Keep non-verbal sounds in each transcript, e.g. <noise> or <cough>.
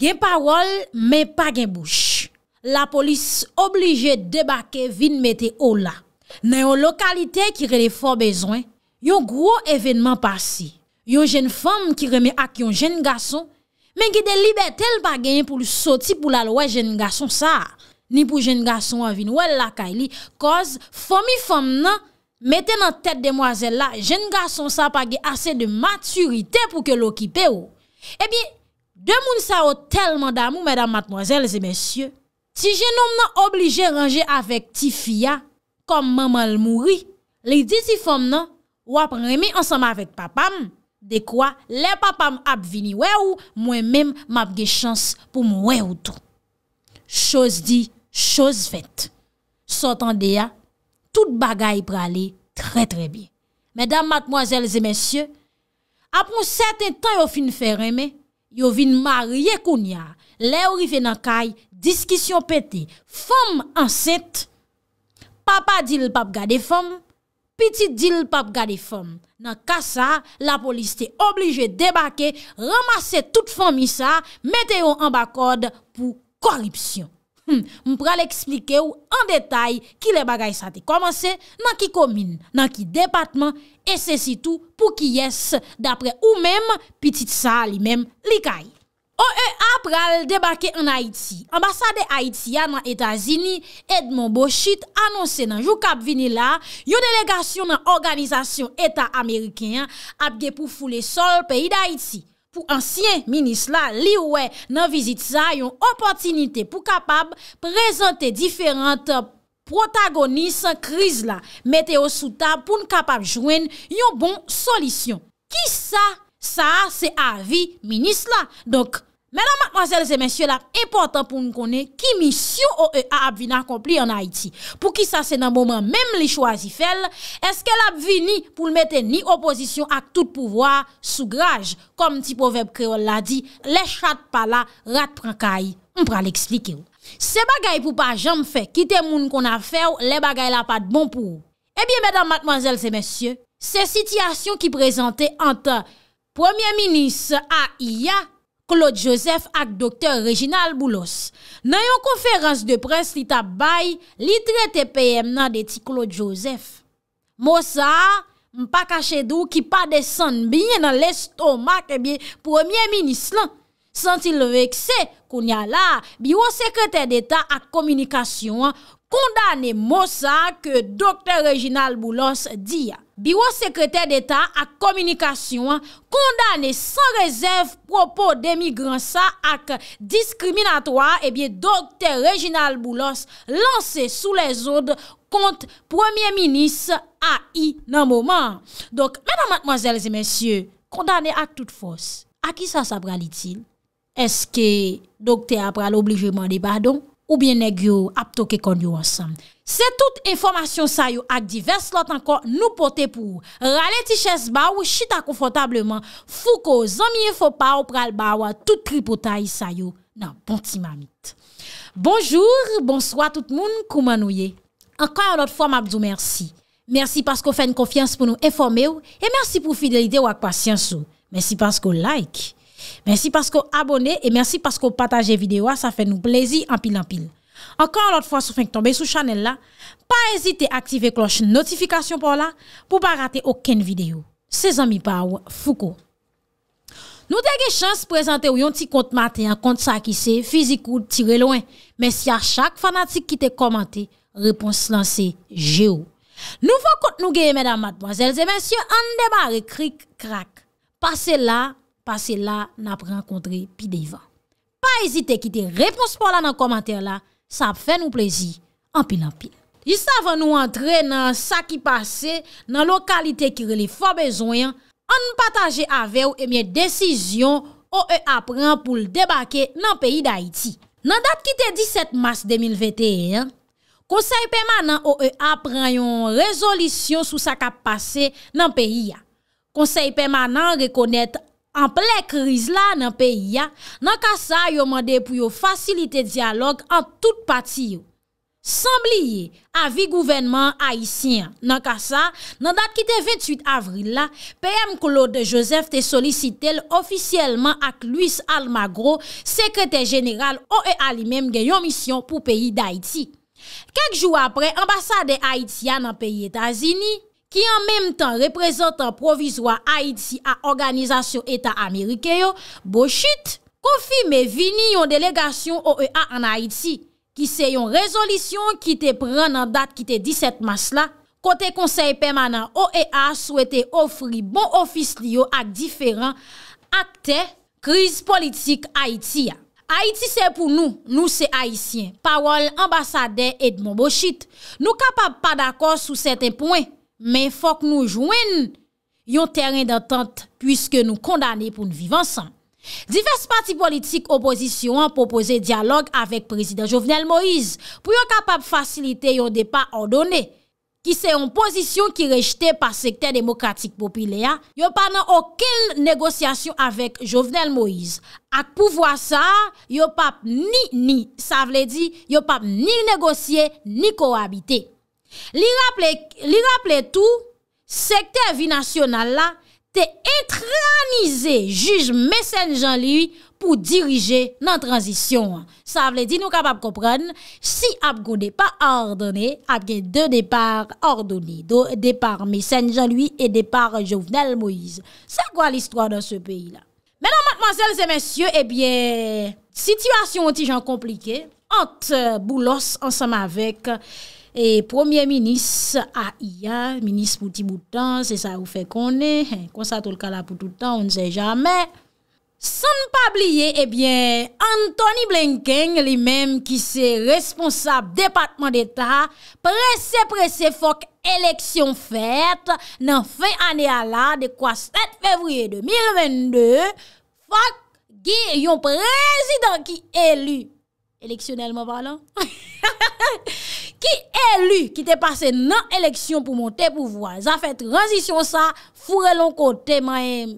gen parol men pa gen bouch. La polis oblige debake vin mette ou la. Nan yon lokalite ki re le for bezwen, yon gro evenman pasi, yon jen fom ki reme ak yon jen gason, men ki de libetel bagen pou lus soti pou la lwa jen gason sa. Ni pou jen gason avin wè laka li, koz fomi fom nan, mette nan tet demwazel la, jen gason sa pa gen ase de maturite pou ke lo kipe ou. Ebyen, Demoun sa non, ou telman damou, mèdam matmwazèl zè mèsyè, ti jenoum nan oblige ranger avèk ti fia, kom mèman l mouri, li dizi fòm nan, wap remè ansama avèk papam, dekwa le papam ap vini wè ou, mwen mèm map ge chans pou mwen wè ou tou. Chose di, chose vèt, sotan deya, tout bagay pralè, mèdam matmwazèl zè mèsyè, ap mwen sèten tan yo fin fè remè, Yo vin ma rye koun ya, le ou rife nan kay, diskisyon pete, fom anset, papa dil pap gade fom, piti dil pap gade fom. Nan kasa, la polis te oblige debake, ramase tout fom isa, mete yo an bakod pou koripsyon. Moun hmm, pral eksplike ou an detay ki le bagay sa te komanse nan ki komine, nan ki departman, e se sitou pou ki yes dapre ou menm pitit sa li menm li kay. Oe ap pral debake an Haiti. Ambassade Haitia nan Etasini Edmond Boshit anonsen nan jou kap vini la yo delegasyon nan Organizasyon Etat Ameriken ap ge pou foule sol peyi d'Haiti. pou ansyen minis la liwe nan vizit sa yon opotinite pou kapab prezante diferante protagonis kriz la, mete yo sou tab pou n kapab jwen yon bon solisyon. Ki sa? Sa se avi minis la. Mèdam Matmazel Zemensye lap important pou nou konen ki misyon ou e ap vin akompli an Haiti. Pou ki sa se nan mouman mem li chwazi fel, eske lap vin ni pou l'mete ni oposisyon ak tout pouvoi sou graj, kom ti poveb kreol la di, le chat pa la rat prankay, m pra li ekslike ou. Se bagay pou pa jan m fe, ki te moun kon a fe ou, le bagay la pa dbon pou ou. Ebyè eh Mèdam Matmazel Zemensye, se sityasyon ki prezante anta Premier Minis a IA, Claude Joseph ak Dr. Reginald Boulos, nan yon konferans de pres li tabay, li tre te peyem nan deti Claude Joseph. Mosa, mpa kache dou ki pa desen biye nan lestomak e biye premier minis lan, senti le vekse koun ya la biyo sekretè d'Etat ak komunikasyon kondane mosa ke Dr. Reginald Boulos diya. Biro sekreter d'Etat ak Komunikasyon kondane san rezerv propo demigransa ak diskriminatoa, ebye eh Dokter Reginald Boulos lanse sou les od kont Premier Minis a i nan mouman. Dok, menan matmazelze mensyo, kondane ak tout fos. A ki sa sa pralitil? Eske Dokter a pral oblige man de badon? Ou bien negyo ap toke kondyo ansam? Se tout informasyon sayo ak divers lot anko nou pote pou ou, rale ti ches ba ou chita konfotableman, fou ko zanmiye fò pa ou pral ba ou a tout kripotay sayo nan bonti mamit. Bonjour, bonsoi tout moun koumanouye. Anko anot fò mabzou mersi. Mersi pasko fè n konfians pou nou informe ou, e mersi pou fidelide ou ak pasyans ou. Mersi pasko like. Mersi pasko abone, e mersi pasko pataje videwa, sa fè nou plezi anpil anpil. Ankan an lot fwa sou fwenk tombe sou chanel la, pa ezite aktive kloche notifikasyon pou la pou pa rate oken video. Se zan mi pa wou, foukou. Nou dege chans prezante ou yon ti kont maten, kont sa ki se, fizik ou tire loen, men si a chak fanatik ki te komante, repons lanse je ou. Nou fwa kont nou geye menam madboazelze, men syon an debare krik krak. Pase la, pase la, nap reenkontre pi deva. Pa ezite ki te repons pou la nan komante la, Sa fè nou plezi, anpil anpil. Jis avan nou antre nan sa ki pase nan lokalite ki rele fwa bezoyan, an pataje avew emye desizyon o e apren pou l debake nan peyi da iti. Nan dat ki te 17 mars 2021, konsey pèmanan o e apren yon rezolisyon sou sa ka pase nan peyi ya. Konsey pèmanan rekonet anpil. An ple kriz la nan peyi ya, nan kasa yo mande pou yo fasilite diyalog an tout pati yo. Sambliye avi gouvenman Haitien. Nan kasa, nan dat ki te 28 avril la, PM Claude Joseph te solisite l ofisyeleman ak Louis Almagro, sekrete general o oh, e alimem gen yon misyon pou peyi d'Haiti. Kek jou apre, ambasade Haitien nan peyi Etasini... Ki an menm tan reprezentan provizwa Haiti a Organizasyon Eta Amerikeyo, Boshit konfime vini yon delegasyon OEA an Haiti ki se yon rezolisyon ki te pren nan dat ki te 17 mas la. Kote konsey permanent OEA souwete ofri bon ofis liyo ak diferan akte kriz politik Haiti ya. Haiti se pou nou, nou se Haitien. Pawol ambasade Edmond Boshit nou kapap pa d'akor sou seten poen. Men fòk nou jwen yon terren d'antante pwiske nou kondane pou nou vivansan. Diverse pati politik oposisyon pou pose dialog avèk prezident Jovenel Moïse pou yon kapap fasilite yon depa ordone ki se yon posisyon ki rejte pa sekte demokratik popilya yon panan okil negosyasyon avèk Jovenel Moïse ak pou vwa sa yon pap ni ni sa vle di yon pap ni negosye ni ko habite. Li raple tou, sekte vi nasyonal la, te entranize juj mesen jan li pou dirije nan tranzisyon. Sa vle di nou kapap kopren, si ap gode pa ordone, ap gen de depar ordone. E de depar mesen jan li e depar jovenel Moise. Sa kwa l'istwa dan se peyi la? Menan matmansel se mensye, ebyen, eh sityasyon ti jan komplike, an te boulos ansan ma vek. E premier minis a iya, minis pou ti boutan, se sa ou fe konen, kon sa tolka la pou toutan, on ne se jamen. San pa bliye, ebyen, eh Anthony Blenken, li menm ki se responsab Depatman d'Etat, prese prese fok eleksyon fet nan fe ane ala de kwa 7 fevriye 2022, fok gi yon prezident ki elu. Eleksyonel mwa valan. Ki <laughs> elu ki te pase nan eleksyon pou monte pou vwa. Zafet, ranzisyon sa, fure lon kote mayem.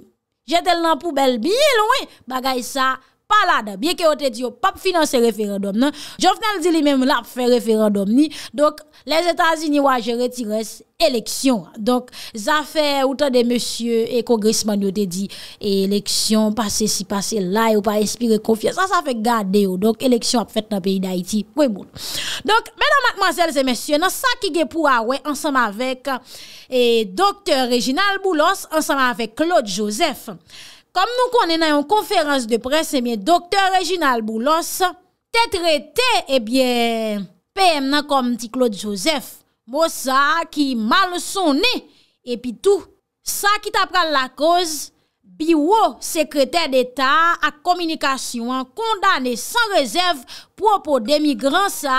Jetel nan poubel biye lon we. Bagay sa, fure lon kote. Palada, bieke yo te di yo pap finanse referandom nan, Jovnal di li menm la ap fè referandom ni, Donk, les Etats-Unis wajere ti res eleksyon. Donk, zafè ou tan de monsye e kongresman yo te di, Eleksyon, pase si pase la, ou pa espire konfye, Sa sa fè gade yo, donk, eleksyon ap fèt nan peyi da iti, Pwè moun. Donk, menan matmazèl zè monsye, Nansakige pou awè, ansam avèk, Dokter Reginald Boulos, ansam avèk Claude Joseph. Kom nou konenay yon konferans de pres, semen eh Dr. Reginald Boulos, te trete, ebyen, eh peyem nan kom ti Claude Joseph, mou sa ki mal son ne, epi tou, sa ki ta pral la koz, biwo sekretèr d'Etat ak komunikasyon, kondanè san rezèv propò demigran sa,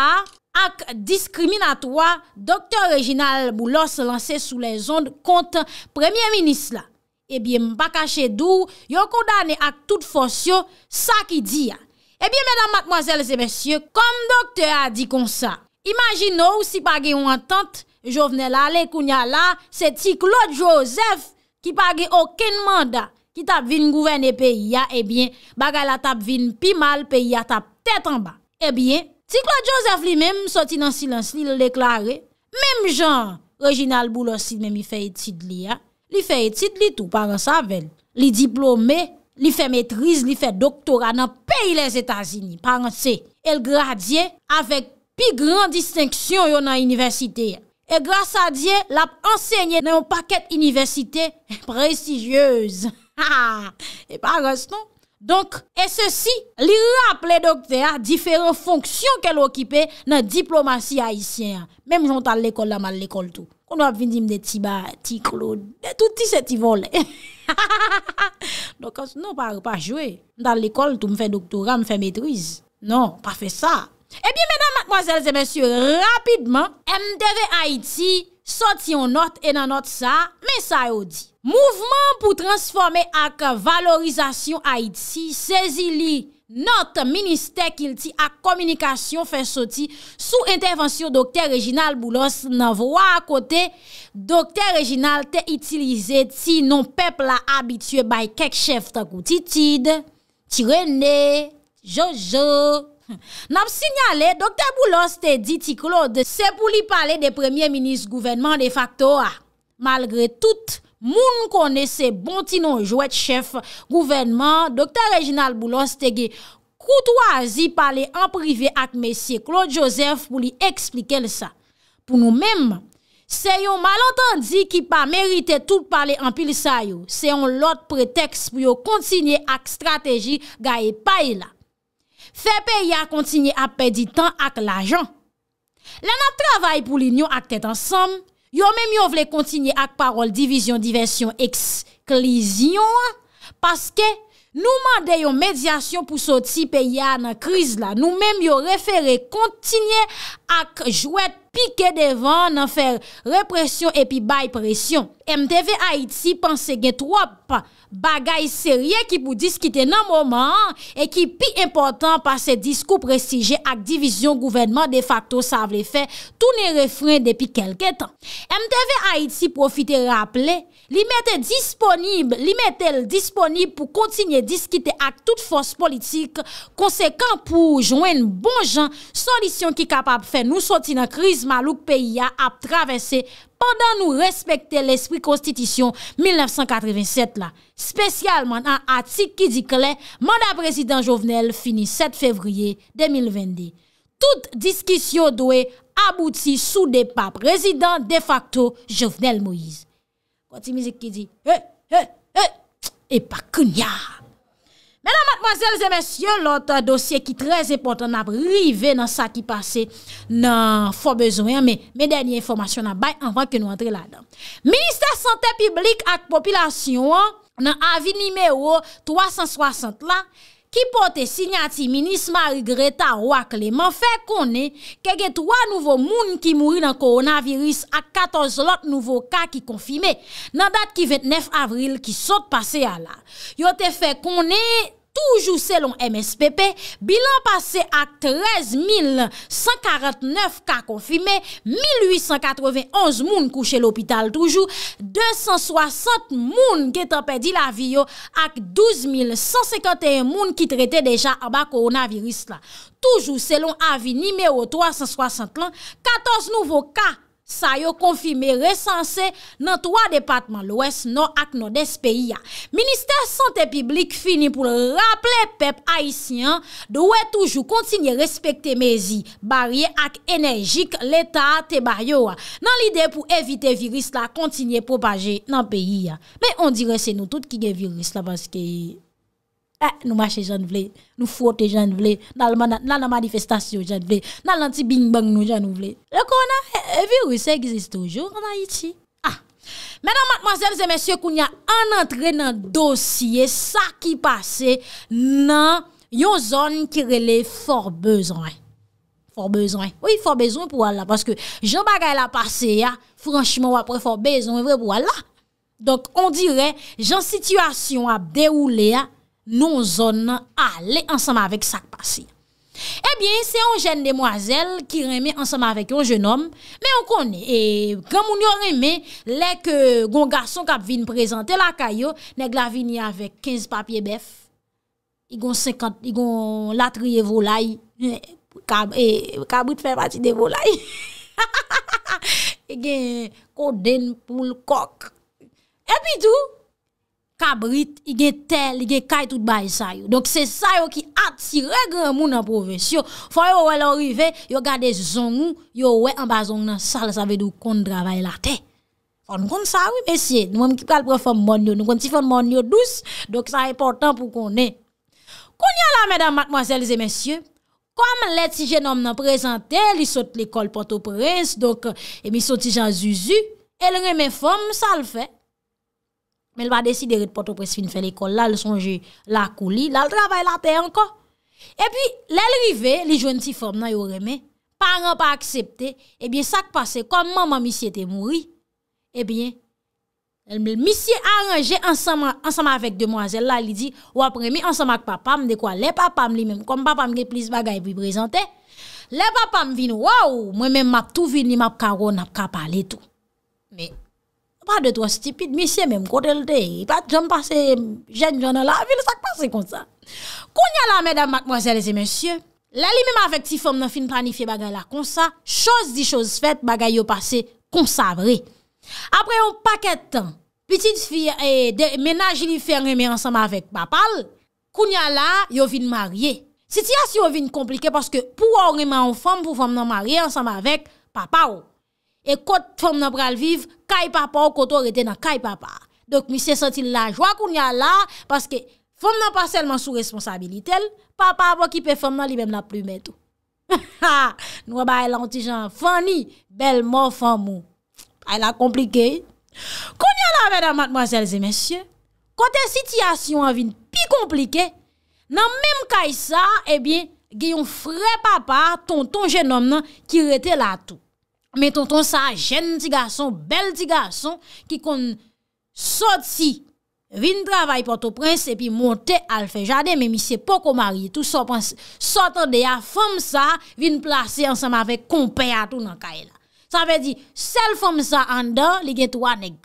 ak diskriminatoa Dr. Reginald Boulos lanse sou les ond kont Premier Ministre la. Ebyen, eh mpa ka chedou, yon kondane ak tout fonsyo sa ki di ya. Ebyen, eh menan matmoazel se besye, kom dokte a di kon sa. Imaginou, si page yon antante, jo vne la, le kounya la, se ti Claude Joseph ki page oken manda ki tap vin gouvene pe ya, ebyen, eh bagay la tap vin pi mal pe ya tap tet anba. Ebyen, ti Claude Joseph li menm soti nan silans li le deklare, menm jan, Reginald Boulos si menmi fe etid li ya, Li fe etit li tou, paran savel. Li diplome, li fe metriz, li fe doktora nan peyi les Etasini, paran se. El gradye, avek pi gran distinksyon yon nan universite. E grasa diye, lap ensegne nan yon paket universite <laughs> prestijyez. Ha ha, e pa raston. Donk, e se si, li rap le doktere, diferon fonksyon ke l'okipe nan diplomasi haisyen. Mem jontan l'ekol la mal l'ekol tou. Ou nou ap vin di m de ti ba, ti klo, de touti se ti vol. <laughs> Donk ans nou pa jouè. Dan l'ekol tou m fè doktora, m fè metrize. Non, pa fè sa. E eh bi menan, mademoiselles et messieurs, rapidman, MDV Haïti, soti yon not en anot sa, men sa yon di. Mouvment pou transforme ak valorizasyon Haïti, sezi li. Not, ministe kil ti a komunikasyon fe soti sou intervensyon dokte Reginald Boulos nan vwa akote, dokte Reginald te itilize ti non peple la abitue bay kek chef ta kouti tid, ti rene, jojo. <laughs> Nan sinyale, dokte Boulos te di ti klode se pou li pale de premier minis gouvernement de facto a. Malgre tout, Moun kone se bonti nou jwet chef gouvenman Dr. Reginald Boulos tege koutouazi pale en prive ak mesye Claude Joseph pou li eksplike lisa. Pou nou menm, se yon malantandi ki pa merite tout pale an pil sayo, se yon lot pretext pou yon kontinye ak strategi ga e pay la. Fepe ya kontinye ap pedi tan ak la jan. La nan travay pou li nyon ak tet ansanm. Yo mèm yo vle kontinye ak parol, divisyon, divesyon, eksklisyon, paske nou mande yon medyasyon pou so ti pe ya nan kriz la. Nou mèm yo referè kontinye ak jwèt pike devan nan fè represyon epi bay presyon. Mdv Haiti panse gen trope pa. Bagay serye ki pou diskite nan mouman, e ki pi important pa se diskou prestije ak divizyon gouvenman de facto sa avle fe, tou ne refren depi kelke tan. MTV Haiti profite raple, li mette disponib, li mette l disponib pou kontinye diskite ak tout fos politik, konsekant pou jwen bon jan solisyon ki kapap fe nou soti nan kriz malouk peyi a ap travese politik. Pendan nou respekte l'esprit konstitisyon 1987 la, spesyalman an atik ki di klen, manda prezident Jovenel fini 7 fevriye 2022. Tout diskisyon doye abouti sou de pa prezident de facto Jovenel Moïse. Konti mizik ki di, he, he, he, e pa kounya! Mè nan matmazèl zè mèsyè, lòt dosye ki trezè portan ap rive nan sa ki pase nan fò bezoyan, mè dèlnye informasyon nan bay anvan ke nou antre la dan. Ministèr Santè Publik ak Popilasyon nan avi nimeyo 360 la, Ki pote sinyati minis Marigreta Ouakleman fe konen kege 3 nouvo moun ki mouri nan koronavirus ak 14 lot nouvo ka ki konfime nan dat ki 29 avril ki sot pase ala. Yo te fe konen... Toujou selon MSPP, bilan pase ak 13149 ka konfime, 1891 moun kouche l'opital toujou, 260 moun ki tapè di la vi yo ak 12151 moun ki trete deja aba koronavirus la. Toujou selon avi nimeyo 361, 14 nouvo ka konfime. Sa yo konfime resanse nan 3 departman lwes nan ak nan des peyi ya. Ministèr Santèpiblik fini pou raple pep haisyen, dowe toujou kontinye respekte mezi, barye ak enerjik leta te baryo ya. Nan lide pou evite viris la kontinye popaje nan peyi ya. Me on dire se nou tout ki gen viris la baske... Eh, nou mwache jan vle, nou fwote jan vle, nan nan manifestasyon jan vle, nan nan ti bing bang nou jan vle. E konan, eh, eh, virou se egzistoujou anayichi. Menan matmazel zemesye kounya, an antre nan dosye, sa ki pase nan yon zon kirele forbezon. Forbezon, oui forbezon pou wala, paske jen bagay la pase ya, franchman wapre forbezon vwe pou wala. Donk on dire, jen situasyon a deoule ya. Nou zon a le ansama vek sakpasi. Ebyen, eh se yon jen demwazel ki reme ansama vek yon jen om, me yon kone, e, kamoun yon reme, le ke gon gason kap vin prezante la kayo, nek la vin yavek 15 papye bef, yon latriye volay, eh, kabout e, fe pati de volay, <laughs> e gen koden pou lkok, e pi tou, Kabrit, i gen tel, i gen kay tout bay sa yo. Donk se sa yo ki ati regre moun an profesyon. Foy yo wè lorive, yo gade zon moun, yo wè an bazon nan sal, sa vedou kon dravay la te. An kon sa wè mesye, nou wèm ki pral pral fòm moun yo. Nou kon ti fòm moun yo dous, donk sa e portan pou kon ne. Koun ya la mèdame, mademoiselles et messieurs, kom leti jenom nan prezante, li sot l'ekol Port-au-Prince, donk e eh, mi sot ti jan zuzu, el nè mè fòm sal fè. Men ba desi de ret potopres fin fè l'ekol, la le sonjè la kou li, la l'travay la tè anko. E pi, lè l'rive, li jwenn ti fòm nan yo remè, paren pa akseptè, e eh biye sa k'pase, kon manman misye te mouri, e biye, misye a range ansama, ansama avèk demwazèl, la li di, wap remè ansama ak papam, de kwa, lè papam li mèm, kon papam ge plis bagay bi prezante, lè papam vin, waw, mwen mèm ap tou vin, li map karon ap kapal etou, me. Pa de tro stipid, misye menm kote lte, e pat jom pase jen janan la, vil sak pase konsa. Kounya la, medan, makmozèlese, monsye, lali menm avèk ti fòm nan fin planifi bagay la konsa, chos di chos fèt bagay yo pase konsa vre. Apre yon paket tan, pitit fè menaj li fè remè ansam avèk papal, kounya la, yo vin marye. Siti as yo vin komplike, paske pou an remè an fòm pou fòm nan marye ansam avèk papal. Oh. e kote fom nan pral viv, kay papa ou koto rete nan kay papa. Dok mi se sentin la jwa koun ya la, paske fom nan paselman sou responsabilitel, papa wak kipe fom nan li bem nan plume tou. <laughs> Nou a baye lantijan fany, bel mou fom mou. A y la komplike. Koun ya la veda mademoiselles et messieurs, kote sityasyon avin pi komplike, nan menm kay sa, e eh bin, giyon fre papa, ton ton jenom nan, ki rete la tou. Meton ton sa jen ti gason, bel ti gason, ki kon sot si, vin travay poto prense, epi monte alfe jade, men mi se po komari, tout sop ansi. Sot an de ya, fom sa, vin plase ansama vek kompe atou nan kaje la. Sa ve di, sel fom sa an dan, li gen tou aneg.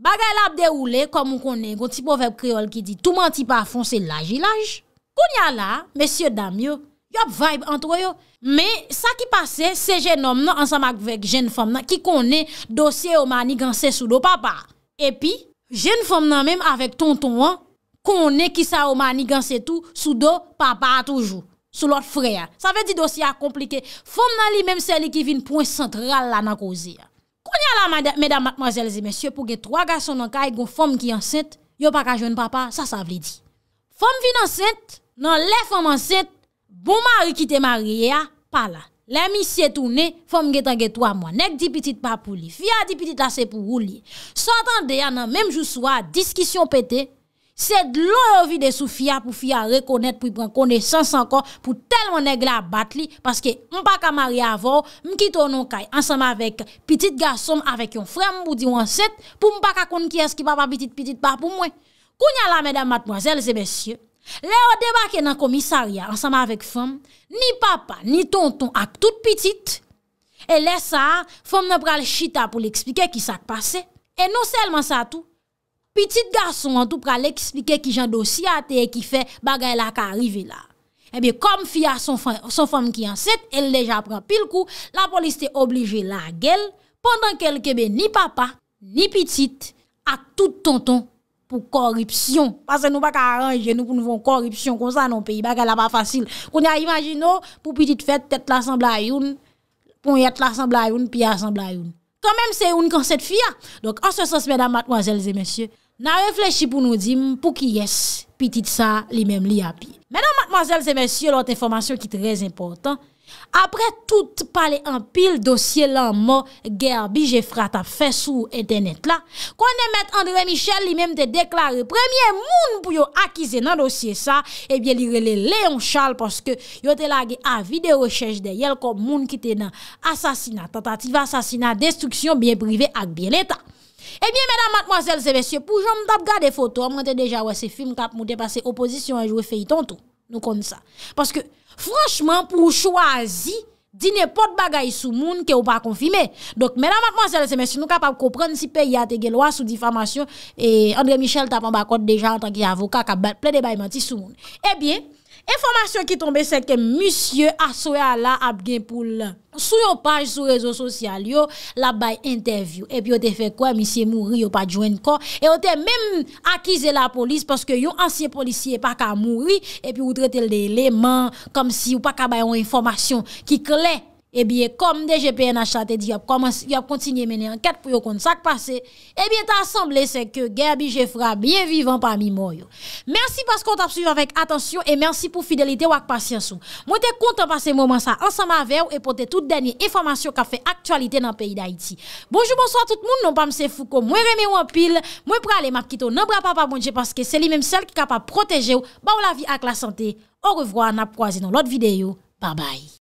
Bagay la ap de oule, kon mou konen, kon ti po vek kriol ki di, touman ti pa fon se laji laji. Kon ya la, mesye Damyo, Yop, vibe antro yo. Me, sa ki pase, se jenom nan ansamak vek jen fom nan, ki konen dosye o mani ganse sou do papa. E pi, jen fom nan menm avek tonton an, konen ki sa o mani ganse tou sou do papa non, a toujou. Sou lot freya. Sa ve di dosye a komplike. Fom nan li menm se li ki vin pouen sentral la nan kouze ya. Konen la, medan matmazelzi mesye, pou ge 3 gason nan kaye goun fom ki anset, yo pa ka jen papa, sa sa vli di. Fom vin anset, nan le fom anset, Bon ma rekite mariye a, pa la. Lè mi si etoune, fòm ge tangetou a mwen. Nèk di pitit pa pou li. Fia di pitit ase pou rou li. S'entendè anan, mèm jou sou a, diskisyon pète. Sè d'lou evi de sou fia pou fia rekonèt, pou y pren koneysans ankon, pou tel mwen nèk la bat li, paske mwen pa ka mariye avò, mwen ki tonon kay, ansama vek pitit garsom, avek yon frè mwen boudi wansèt, pou mwen pa ka konn kyes ki pa pa pitit pitit pa pou mwen. Kounya la, mèdam matmoazèl, zè bèsyè. Le ou debake nan komisaria ansama vek fèm, ni papa, ni tonton ak tout pitit, e le sa fèm nou pral chita pou l'explike ki sa k'pase. E nou selman sa tout, pitit gason an tou pral l'explike ki jan dosi ate e ki fè bagay la ka arrive la. Ebe kom fia son fèm ki anset, el deja pran pil kou, la polis te oblige la gel, pondan kel kebe ni papa, ni pitit, ak tout tonton. pou korripsyon. Pase nou bak a aranje, nou pou nou von korripsyon kon sa nan peyi, bak a la pa fasil. Koun ya imajino pou piti fèt, tèt l'assemble ayoun, pou yèt l'assemble ayoun, pi yè assemble ayoun. Koumèm se youn kon set fya. Dok, an se sens, mèdam, matmoazèl, zè mèsyè, nan reflechi pou nou dim, pou ki yes, piti tsa li mèm li api. Mèdam, matmoazèl, zè mèsyè, lòt informasyon ki trèz importan, Apre tout pale an pil dosye lan mo ger bi jefra ta fesou internet la, kon de met Andre Michel li menm te deklare premye moun pou yo akize nan dosye sa, ebyen li rele Leon Charles porske yo te lage avi de rechèche de yel kon moun ki te nan asasina, tentative asasina, destruksyon biye brive ak biye léta. Ebyen mèdam matmozèl se mèsyè pou jom tap gade foto, mwen te deja wè se film kap moun te pase oposisyon anjwe feyitontou. Nous comme ça. Parce que, franchement, pour choisir, pas de bagaille sous monde que ou pas confirmé. Donc mesdames mademoiselles et messieurs, nous capables comprendre si pays a des lois sous diffamation et André Michel t'a en déjà en tant qu'avocat qui a plein de sur sous monde. Eh bien, Enformasyon ki tombe se ke monsye aswe ala ap gen pou la. Sou yo page sou rezo sosyal yo, la baye interview. E pi yo te fe kwa monsye mouri yo pa djwen ko. E yo te men akize la polis paske yo ansye polisye pa ka mouri. E pi yo trete leleman kom si yo pa ka baye yon enformasyon ki klek. e biye kom de GPN achate di yop kontinye mene anket pou yon kont sak pase, e biye ta asemble se ke ger bi jefra biye vivan pa mi mou yo. Mersi pas kon ta psujan vek atensyon, e mersi pou fidelite wak pasyanson. Mwen te kontan pa se mouman sa ansama avew, e pote tout denye informasyon ka fe aktualite nan peyi da iti. Bonjou, bonsoy a tout moun, non pa mse fou kon mwen reme ou an pil, mwen prale map kito nan bra pa pa mounje paske se li menm sel ki ka pa proteje ou, ba ou la vi ak la sante. Ou revwa na proazi nan lot videyo. Ba bay.